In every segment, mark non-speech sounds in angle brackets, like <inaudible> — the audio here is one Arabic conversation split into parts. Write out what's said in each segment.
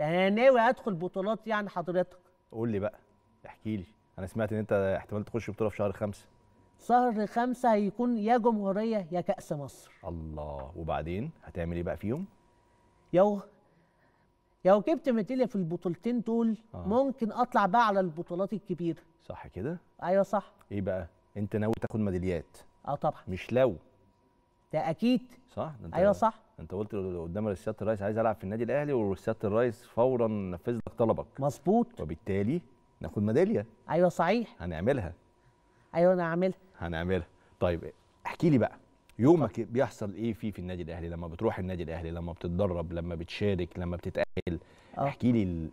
يعني انا ناوي ادخل بطولات يعني حضرتك قول لي بقى احكي لي انا سمعت ان انت احتمال تخش بطوله في شهر خمسة شهر خمسة هيكون يا جمهورية يا كأس مصر الله وبعدين هتعمل ايه بقى فيهم؟ يو لو جبت ميداليه في البطولتين دول آه. ممكن اطلع بقى على البطولات الكبيره صح كده ايوه صح ايه بقى انت ناوي تاخد ميداليات اه طبعا مش لو ده اكيد صح ده انت ايوه صح انت قلت قدام سيادة الرئيس عايز العب في النادي الاهلي وسيادة الرئيس فورا نفذ لك طلبك مظبوط وبالتالي ناخد ميداليه ايوه صحيح هنعملها ايوه انا هعملها هنعملها طيب احكي لي بقى يومك بيحصل ايه فيه في النادي الاهلي لما بتروح النادي الاهلي لما بتتدرب لما بتشارك لما بتتاهل آه. احكي لي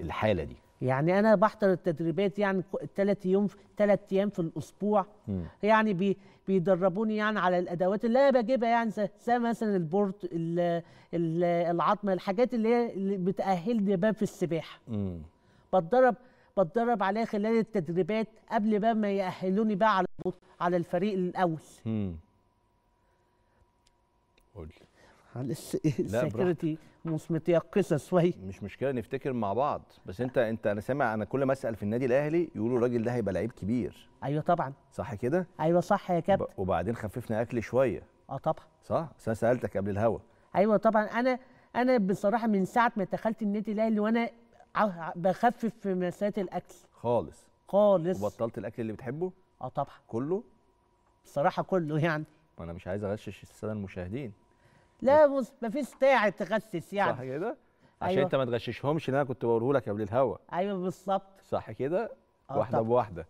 الحاله دي يعني انا بحضر التدريبات يعني ثلاث يوم ثلاث ايام في الاسبوع م. يعني بي بيدربوني يعني على الادوات اللي انا بجيبها يعني زي مثلا البورد العظمه الحاجات اللي هي اللي بتاهلني بقى في السباحه بتدرب بتدرب عليها خلال التدريبات قبل بقى ما يأهلوني بقى على على الفريق الاول امم قول <laughs> السكيورتي مش متيقصه شوي مش مشكله نفتكر مع بعض بس انت انت انا سامع انا كل ما اسال في النادي الاهلي يقولوا الراجل ده هيبقى لعيب كبير ايوه طبعا صح كده ايوه صح يا كابتن وبعدين خففنا اكل شويه اه طبعا صح بس انا سالتك قبل الهوا ايوه طبعا انا انا بصراحه من ساعه ما دخلت النادي الاهلي وانا بخفف في مسات الاكل خالص خالص وبطلت الاكل اللي بتحبه اه طبعا كله بصراحه كله يعني انا مش عايز اغشش الساده المشاهدين لا ما مفيش ساعه تغسس يعني صح كده عشان أيوة. انت ما تغششهمش اللي انا كنت بقوله لك قبل الهوا ايوه بالظبط صح كده آه واحده طب. بواحده